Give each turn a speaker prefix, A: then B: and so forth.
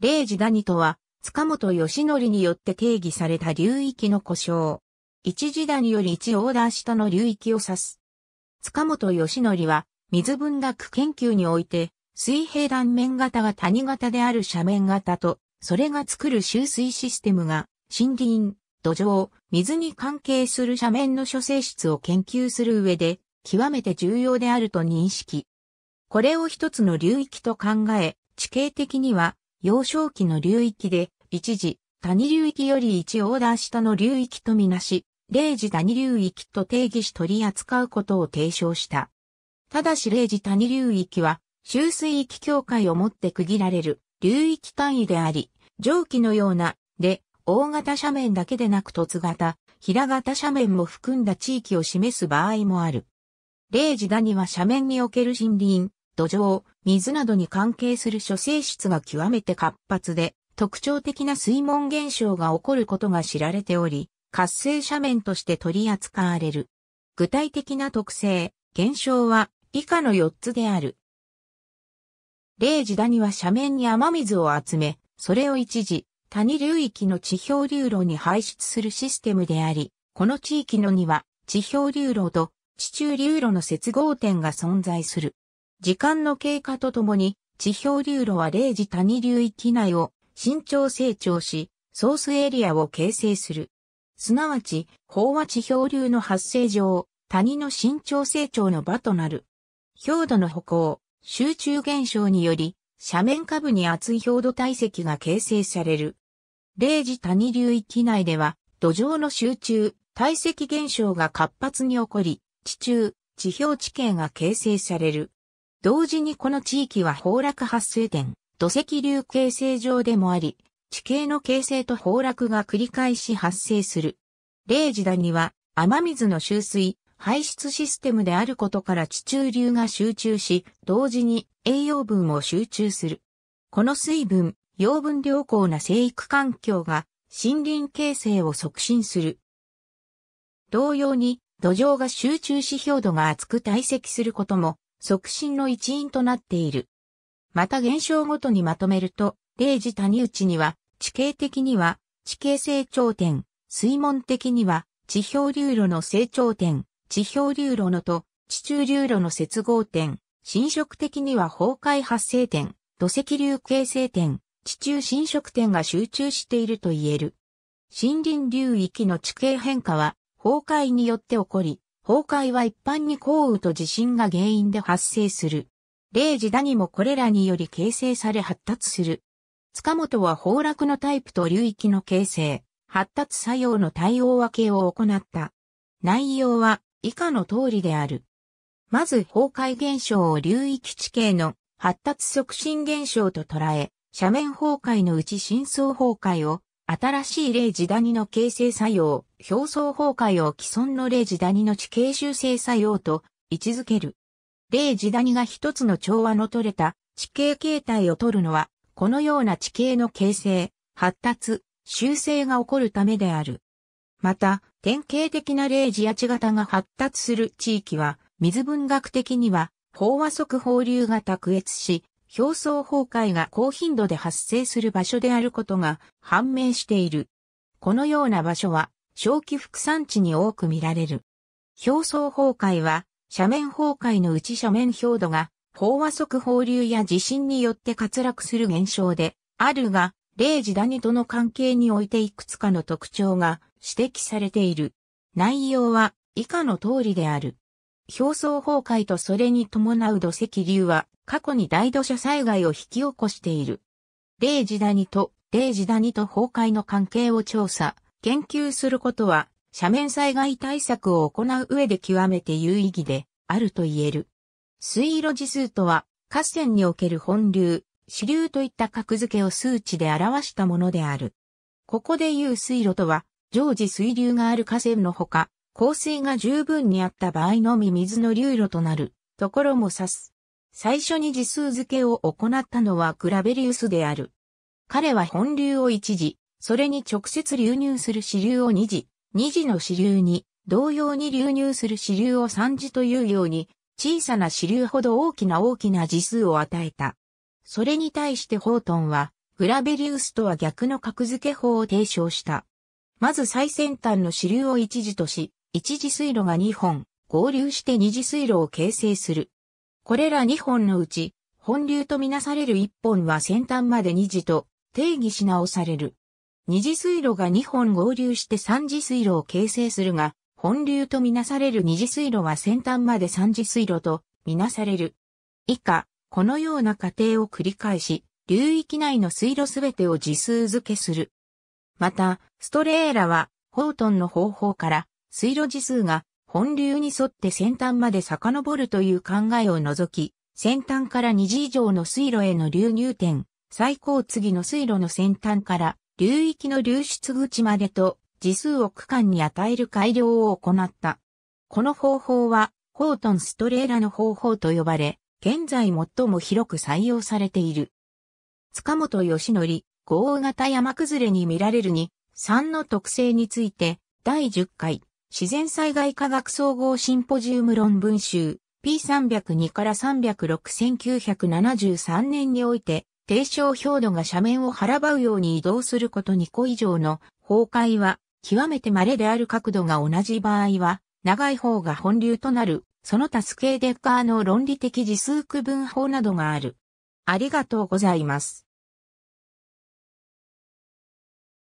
A: 零時谷とは、塚本義則によって定義された流域の故障。一時谷より一オーダー下の流域を指す。塚本義則は、水文学研究において、水平断面型が谷型である斜面型と、それが作る集水システムが、森林、土壌、水に関係する斜面の諸性質を研究する上で、極めて重要であると認識。これを一つの流域と考え、地形的には、幼少期の流域で、一時、谷流域より一オーダー下の流域とみなし、0時谷流域と定義し取り扱うことを提唱した。ただし0時谷流域は、周水域境界をもって区切られる流域単位であり、上記のような、で、大型斜面だけでなく凸型、平型斜面も含んだ地域を示す場合もある。0時谷は斜面における森林、土壌、水などに関係する諸性質が極めて活発で、特徴的な水門現象が起こることが知られており、活性斜面として取り扱われる。具体的な特性、現象は以下の4つである。0時谷は斜面に雨水を集め、それを一時、谷流域の地表流路に排出するシステムであり、この地域のには地表流路と地中流路の接合点が存在する。時間の経過とともに、地表流路は0時谷流域内を伸長成長し、ソースエリアを形成する。すなわち、飽和地表流の発生上、谷の伸長成長の場となる。表土の歩行、集中現象により、斜面下部に厚い表土体積が形成される。0時谷流域内では、土壌の集中、体積現象が活発に起こり、地中、地表地形が形成される。同時にこの地域は崩落発生点、土石流形成上でもあり、地形の形成と崩落が繰り返し発生する。例時代には雨水の集水、排出システムであることから地中流が集中し、同時に栄養分を集中する。この水分、養分良好な生育環境が森林形成を促進する。同様に土壌が集中し表土が厚く堆積することも促進の一因となっている。また現象ごとにまとめると、例時谷内には、地形的には、地形成長点、水門的には、地表流路の成長点、地表流路のと、地中流路の接合点、侵食的には崩壊発生点、土石流形成点、地中侵食点が集中していると言える。森林流域の地形変化は崩壊によって起こり、崩壊は一般に降雨と地震が原因で発生する。例時だにもこれらにより形成され発達する。塚本は崩落のタイプと流域の形成、発達作用の対応分けを行った。内容は以下の通りである。まず崩壊現象を流域地形の発達促進現象と捉え、斜面崩壊のうち深層崩壊を新しい例時ダニの形成作用、表層崩壊を既存の例時ダニの地形修正作用と位置づける。例時ダニが一つの調和の取れた地形形態を取るのは、このような地形の形成、発達、修正が起こるためである。また、典型的な例時地型が発達する地域は、水文学的には、飽和速放流が卓越し、表層崩壊が高頻度で発生する場所であることが判明している。このような場所は小規副産地に多く見られる。表層崩壊は斜面崩壊のうち斜面表土が飽和速放流や地震によって滑落する現象であるが、例時ダニとの関係においていくつかの特徴が指摘されている。内容は以下の通りである。表層崩壊とそれに伴う土石流は過去に大土砂災害を引き起こしている。0時谷と0時谷と崩壊の関係を調査、研究することは斜面災害対策を行う上で極めて有意義であると言える。水路時数とは河川における本流、支流といった格付けを数値で表したものである。ここで言う水路とは常時水流がある河川のほか、降水が十分にあった場合のみ水の流路となるところも指す。最初に時数付けを行ったのはクラベリウスである。彼は本流を一時、それに直接流入する支流を2時、2次の支流に、同様に流入する支流を3時というように、小さな支流ほど大きな大きな時数を与えた。それに対してホートンは、グラベリウスとは逆の格付け法を提唱した。まず最先端の支流を1時とし、一次水路が2本、合流して二次水路を形成する。これら2本のうち、本流とみなされる1本は先端まで二次と定義し直される。二次水路が2本合流して三次水路を形成するが、本流とみなされる二次水路は先端まで三次水路とみなされる。以下、このような過程を繰り返し、流域内の水路すべてを時数付けする。また、ストレーラは、ホートンの方法から、水路時数が本流に沿って先端まで遡るという考えを除き、先端から2次以上の水路への流入点、最高次の水路の先端から流域の流出口までと時数を区間に与える改良を行った。この方法は、ホートン・ストレーラの方法と呼ばれ、現在最も広く採用されている。塚本義則、豪雨型山崩れに見られるに、3の特性について、第10回、自然災害科学総合シンポジウム論文集 P302 から3061973年において、低小表土が斜面を払ばうように移動すること2個以上の崩壊は、極めて稀である角度が同じ場合は、長い方が本流となる、その他スケーデッカーの論理的時数区分法などがある。ありがとうございます。